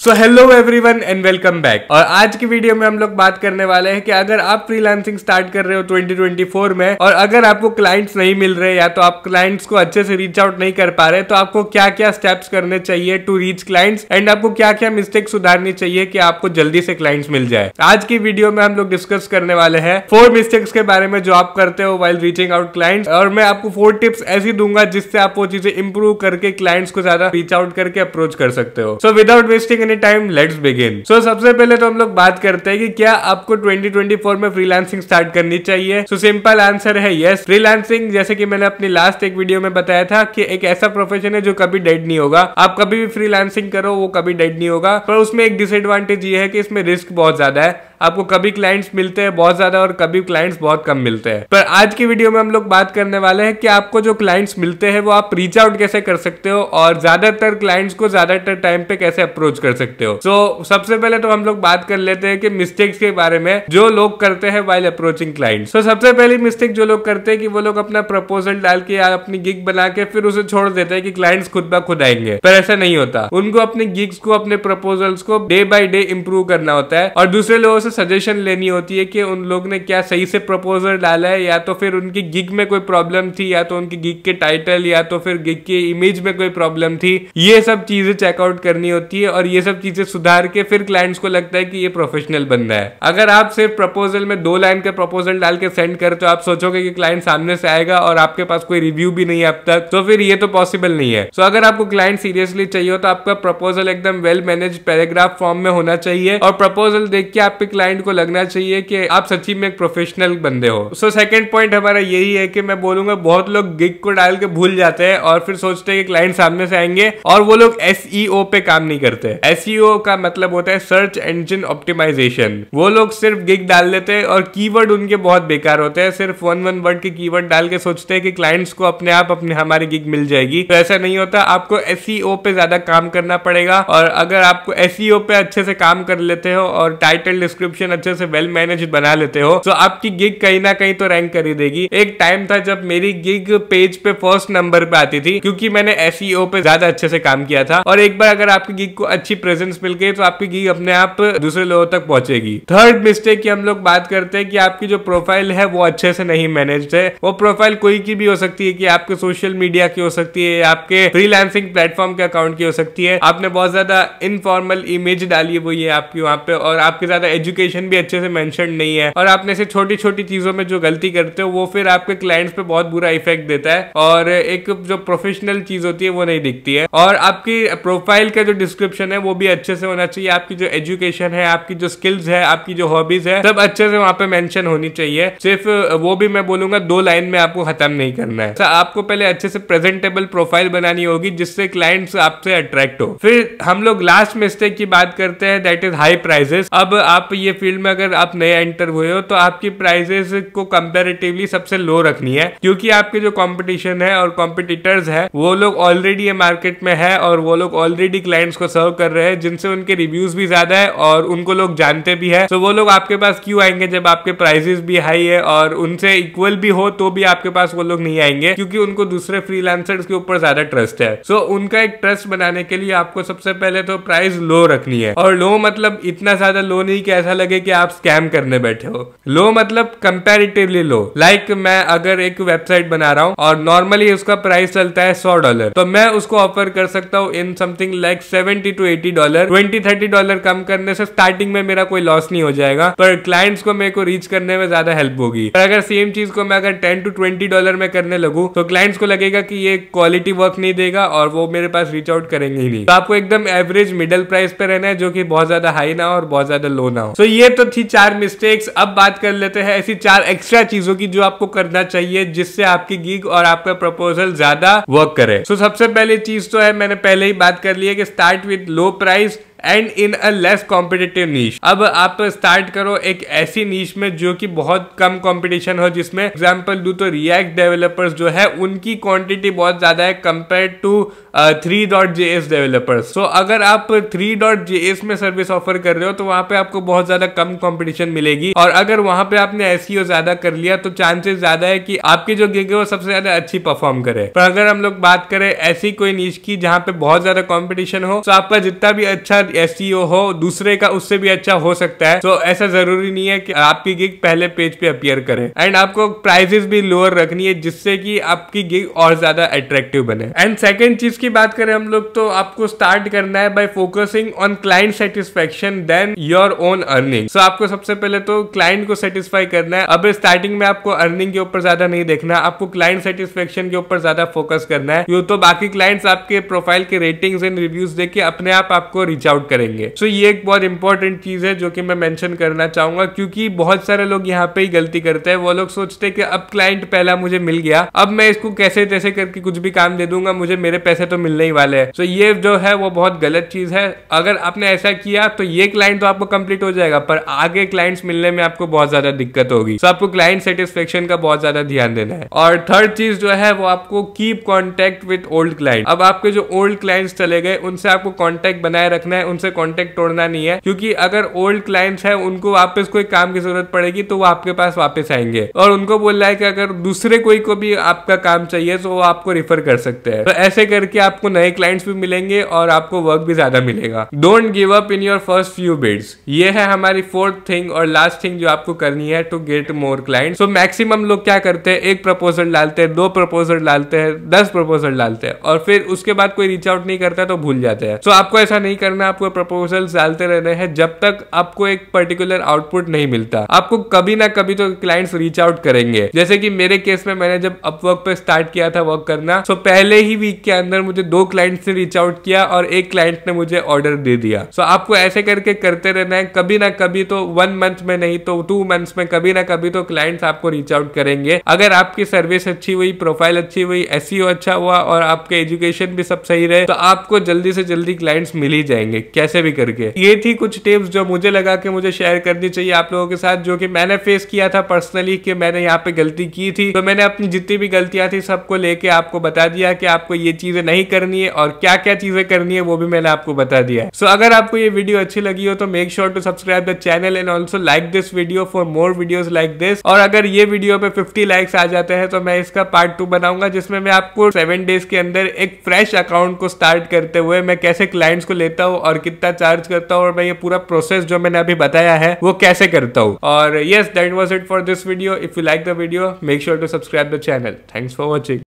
so hello everyone and welcome back और आज की वीडियो में हम लोग बात करने वाले हैं कि अगर आप फ्रीलांसिंग स्टार्ट कर रहे हो 2024 में और अगर आपको क्लाइंट्स नहीं मिल रहे या तो आप क्लाइंट्स को अच्छे से रीच आउट नहीं कर पा रहे तो आपको क्या क्या स्टेप्स करने चाहिए टू रीच क्लाइंट्स एंड आपको क्या क्या मिस्टेक सुधारनी चाहिए कि आपको जल्दी से क्लाइंट्स मिल जाए आज की वीडियो में हम लोग डिस्कस करने वाले हैं फोर मिस्टेक्स के बारे में जो आप करते हो वाइल रीचिंग आउट क्लाइंट्स और मैं आपको फोर टिप्स ऐसी दूंगा जिससे आप वो चीजें इंप्रूव करके क्लाइंट्स को ज्यादा रीच आउट करके अप्रोच कर सकते हो so without wasting wasting any time let's begin so सबसे पहले तो हम लोग बात करते हैं कि क्या आपको 2024 में फ्रीलांसिंग स्टार्ट करनी चाहिए सो सिंपल आंसर है यस फ्रीलांसिंग जैसे कि मैंने अपनी लास्ट एक वीडियो में बताया था कि एक ऐसा प्रोफेशन है जो कभी डेड नहीं होगा आप कभी भी फ्रीलांसिंग करो वो कभी डेड नहीं होगा पर उसमें एक डिसएडवांटेज ये है कि इसमें रिस्क बहुत ज्यादा है आपको कभी क्लाइंट्स मिलते हैं बहुत ज्यादा और कभी क्लाइंट्स बहुत कम मिलते हैं पर आज की वीडियो में हम लोग बात करने वाले हैं कि आपको जो क्लाइंट्स मिलते हैं वो आप रीच आउट कैसे कर सकते हो और ज्यादातर क्लाइंट्स को ज्यादातर टाइम पे कैसे अप्रोच कर सकते हो तो so, सबसे पहले तो हम लोग बात कर लेते हैं कि मिस्टेक्स के बारे में जो लोग करते हैं वाइल अप्रोचिंग क्लाइंट्स तो सबसे पहली मिस्टेक जो लोग करते हैं कि वो लोग अपना प्रपोजल डाल के या अपनी गिग बना के फिर उसे छोड़ देते हैं कि क्लाइंट्स खुद ब खुद आएंगे पर ऐसा नहीं होता उनको अपने गिग्स को अपने प्रपोजल्स को डे बाई डे इम्प्रूव करना होता है और दूसरे लोगों से सजेशन लेनी होती है कि उन लोग ने क्या सही से प्रपोजल डाला है या तो फिर उनकी गिग में कोई प्रॉब्लम थी या तो उनकी गिग के टाइटल या तो फिर गिग के इमेज में कोई प्रॉब्लम थी ये सब चीज़ें चेकआउट करनी होती है और ये सब चीज़ें सुधार के फिर क्लाइंट्स को लगता है कि ये प्रोफेशनल बंदा है अगर आप सिर्फ प्रपोजल में दो लाइन का प्रपोजल डाल के सेंड कर तो आप सोचोगे कि क्लाइंट सामने से आएगा और आपके पास कोई रिव्यू भी नहीं है अब तक तो फिर ये तो पॉसिबल नहीं है सो so, अगर आपको क्लाइंट सीरियसली चाहिए तो आपका प्रपोजल एकदम वेल मैनेज पैराग्राफ फॉर्म में होना चाहिए और प्रपोजल देख के आपके क्लाइंट क्लाइंट को लगना चाहिए कि आप सच्ची में एक प्रोफेशनल बंदे हो सो सेकंड पॉइंट हमारा यही है कि मैं बोलूंगा बहुत लोग गिग को डाल के भूल जाते हैं और फिर सोचते हैं कि क्लाइंट सामने से आएंगे और वो लोग एस e पे काम नहीं करते एस e का मतलब होता है सर्च इंजन ऑप्टिमाइजेशन वो लोग सिर्फ गिग डाल लेते हैं और कीवर्ड उनके बहुत बेकार होते हैं सिर्फ वन वन वर्ड के कीवर्ड डाल के सोचते हैं कि क्लाइंट्स को अपने आप अपने हमारी गिग मिल जाएगी तो ऐसा नहीं होता आपको एस e पे ज्यादा काम करना पड़ेगा और अगर आपको एस पे अच्छे से काम कर लेते हो और टाइटल डिस्क्रिप्शन डिस्क्रिप्शन अच्छे से वेल मैनेज बना लेते हो तो आपकी गिग कहीं ना कहीं तो रैंक कर ही देगी एक टाइम था जब मेरी गिग पेज पे फर्स्ट नंबर पे आती थी क्योंकि मैंने एस e पे ज्यादा अच्छे से काम किया था और एक बार अगर आपकी गिग को अच्छी प्रेजेंस मिल गई तो आपकी गिग अपने आप दूसरे लोगों तक पहुंचेगी थर्ड मिस्टेक की हम लोग बात करते हैं कि आपकी जो प्रोफाइल है वो अच्छे से नहीं मैनेज है वो प्रोफाइल कोई की भी हो सकती है कि आपके सोशल मीडिया की हो सकती है आपके फ्रीलांसिंग प्लेटफॉर्म के अकाउंट की हो सकती है आपने बहुत ज्यादा इनफॉर्मल इमेज डाली हुई है आपकी वहां पे और आपके ज्यादा एजुकेशन एजुकेशन भी अच्छे से मैंशन नहीं है और आपने में से छोटी छोटी चीजों में जो गलती करते हो वो फिर आपके क्लाइंट्स पे बहुत बुरा इफेक्ट देता है और एक जो प्रोफेशनल चीज होती है वो नहीं दिखती है और आपकी प्रोफाइल का जो डिस्क्रिप्शन है वो भी अच्छे से होना चाहिए आपकी जो एजुकेशन है आपकी जो स्किल्स है आपकी जो हॉबीज है सब अच्छे से वहां पे मेंशन होनी चाहिए सिर्फ वो भी मैं बोलूंगा दो लाइन में आपको खत्म नहीं करना है तो आपको पहले अच्छे से प्रेजेंटेबल प्रोफाइल बनानी होगी जिससे क्लाइंट्स आपसे अट्रैक्ट हो फिर हम लोग लास्ट मिस्टेक की बात करते हैं दैट इज हाई प्राइजेस अब आप ये फील्ड में अगर आप नए एंटर हुए हो तो आपकी प्राइजेस को कंपेरेटिवली सबसे लो रखनी है क्योंकि आपके जो कॉम्पिटिशन है और कॉम्पिटिटर्स है वो लोग ऑलरेडी ये मार्केट में है और वो लोग ऑलरेडी क्लाइंट्स को सर्व कर रहे हैं जिनसे उनके रिव्यूज भी ज्यादा है और उनको लोग जानते भी है तो वो लोग आपके पास क्यों आएंगे जब आपके प्राइजेस भी हाई है और उनसे इक्वल भी हो तो भी आपके पास वो लोग नहीं आएंगे क्योंकि उनको दूसरे फ्रीलांसर्स के ऊपर ज्यादा ट्रस्ट है सो so, उनका एक ट्रस्ट बनाने के लिए आपको सबसे पहले तो प्राइस लो रखनी है और लो मतलब इतना ज्यादा लो नहीं कि ऐसा ऐसा अच्छा लगे कि आप स्कैम करने बैठे हो लो मतलब कंपेरिटिवली लो लाइक like मैं अगर एक वेबसाइट बना रहा हूँ और नॉर्मली उसका प्राइस चलता है सौ डॉलर तो मैं उसको ऑफर कर सकता हूँ in something like seventy two eighty dollar twenty thirty dollar कम करने से स्टार्टिंग में मेरा कोई लॉस नहीं हो जाएगा पर क्लाइंट्स को मेरे को रीच करने में ज्यादा हेल्प होगी पर अगर सेम चीज को मैं अगर टेन टू ट्वेंटी डॉलर में करने लगू तो क्लाइंट्स को लगेगा कि ये क्वालिटी वर्क नहीं देगा और वो मेरे पास रीच आउट करेंगे ही नहीं तो आपको एकदम एवरेज मिडिल प्राइस पे रहना है जो कि बहुत ज्यादा हाई ना हो और बहुत ज्यादा लो ना हो तो ये तो थी चार मिस्टेक्स अब बात कर लेते हैं ऐसी चार एक्स्ट्रा चीजों की जो आपको करना चाहिए जिससे आपकी गिग और आपका प्रपोजल ज्यादा वर्क करे सो so, सबसे पहली चीज तो है मैंने पहले ही बात कर ली है कि start with low price and in a less competitive niche अब आप स्टार्ट करो एक ऐसी नीच में जो कि बहुत कम कॉम्पिटिशन हो जिसमें एग्जाम्पल दू तो रिएक्ट डेवलपर्स जो है उनकी क्वांटिटी बहुत ज़्यादा है compare to three dot J S developers तो अगर आप थ्री डॉट जे एस में सर्विस ऑफर कर रहे हो तो वहां पे आपको बहुत ज़्यादा कम कॉम्पिटिशन मिलेगी और अगर वहां पे आपने एस e ज़्यादा कर लिया तो चांसेस ज़्यादा है कि आपकी जो गिग है वो सबसे ज़्यादा अच्छी परफॉर्म करे पर अगर हम लोग बात करें ऐसी कोई नीच की जहाँ पे बहुत ज़्यादा कॉम्पिटिशन हो तो आपका जितना भी अच्छा एस हो दूसरे का उससे भी अच्छा हो सकता है तो ऐसा जरूरी नहीं है कि आपकी गिग पहले पेज पे अपियर करे एंड आपको प्राइजेस भी लोअर रखनी है जिससे कि आपकी गिग और ज्यादा अट्रैक्टिव बने एंड सेकेंड चीज की बात करें हम लोग तो आपको स्टार्ट करना है by focusing on client satisfaction then your own earning so आपको सबसे पहले तो क्लाइंट को सेटिस्फाई करना है अब स्टार्टिंग में आपको अर्निंग के ऊपर ज्यादा नहीं देखना आपको क्लाइंट सेटिस्फेक्शन के ऊपर ज्यादा फोकस करना है तो बाकी क्लाइंट्स आपके प्रोफाइल के रेटिंग्स एंड रिव्यूज देख के अपने आप आपको रीच आउट आउट करेंगे सो ये एक बहुत इंपॉर्टेंट चीज है जो कि मैं मेंशन करना चाहूंगा क्योंकि बहुत सारे लोग यहाँ पे ही गलती करते हैं वो लोग सोचते हैं कि अब क्लाइंट पहला मुझे मिल गया अब मैं इसको कैसे तैसे करके कुछ भी काम दे दूंगा मुझे मेरे पैसे तो मिलने ही वाले हैं सो ये जो है वो बहुत गलत चीज है अगर आपने ऐसा किया तो ये क्लाइंट तो आपको कंप्लीट हो जाएगा पर आगे क्लाइंट्स मिलने में आपको बहुत ज्यादा दिक्कत होगी सो आपको क्लाइंट सेटिस्फेक्शन का बहुत ज्यादा ध्यान देना है और थर्ड चीज जो है वो आपको keep contact with old client अब आपके जो ओल्ड क्लाइंट्स चले गए उनसे आपको कॉन्टेक्ट बनाए रखना है है उनसे कॉन्टेक्ट तोड़ना नहीं है क्योंकि अगर ओल्ड क्लाइंट्स है उनको वापस कोई काम की जरूरत पड़ेगी तो वो आपके पास वापस आएंगे और उनको बोलना है कि अगर दूसरे कोई को भी आपका काम चाहिए तो वो आपको रिफर कर सकते हैं तो ऐसे करके आपको नए क्लाइंट्स भी मिलेंगे और आपको वर्क भी ज्यादा मिलेगा don't give up in your first few bids ये है हमारी फोर्थ थिंग और लास्ट थिंग जो आपको करनी है to get more client so maximum लोग क्या करते हैं एक प्रपोजल डालते हैं दो प्रपोजल डालते हैं दस प्रपोजल डालते हैं और फिर उसके बाद कोई रीच आउट नहीं करता तो भूल जाते हैं सो so, आपको ऐसा नहीं करना आपको प्रपोजल डालते रहने हैं जब तक आपको एक पर्टिकुलर आउटपुट नहीं मिलता आपको कभी ना कभी तो क्लाइंट्स रीच आउट करेंगे जैसे कि मेरे केस में मैंने जब अपवर्क पे स्टार्ट किया था वर्क करना तो पहले ही वीक के अंदर मुझे दो क्लाइंट्स ने रीच आउट किया और एक क्लाइंट ने मुझे ऑर्डर दे दिया सो आपको ऐसे करके करते रहना है कभी ना कभी तो वन मंथ में नहीं तो टू मंथ्स में कभी ना कभी तो क्लाइंट्स आपको रीच आउट करेंगे अगर आपकी सर्विस अच्छी हुई प्रोफाइल अच्छी हुई एस e अच्छा हुआ और आपके एजुकेशन भी सब सही रहे तो आपको जल्दी से जल्दी क्लाइंट्स मिल ही जाएंगे कैसे भी करके ये थी कुछ टिप्स जो मुझे लगा कि मुझे शेयर करनी चाहिए आप लोगों के साथ जो कि मैंने फेस किया था पर्सनली कि मैंने यहाँ पे गलती की थी तो मैंने अपनी जितनी भी गलतियां थी सबको लेके आपको बता दिया कि आपको ये चीजें नहीं करनी है और क्या क्या चीजें करनी है वो भी मैंने आपको बता दिया सो अगर आपको ये वीडियो अच्छी लगी हो तो make sure to subscribe the channel and also like this video for more videos like this और अगर ये वीडियो पे फिफ्टी लाइक्स आ जाते हैं तो मैं इसका पार्ट टू बनाऊंगा जिसमें मैं आपको सेवन डेज के अंदर एक फ्रेश अकाउंट को स्टार्ट करते हुए मैं कैसे क्लाइंट्स को लेता हूँ और और कितना चार्ज करता हूँ और मैं ये पूरा प्रोसेस जो मैंने अभी बताया है वो कैसे करता हूँ और yes that was it for this video if you like the video make sure to subscribe the channel thanks for watching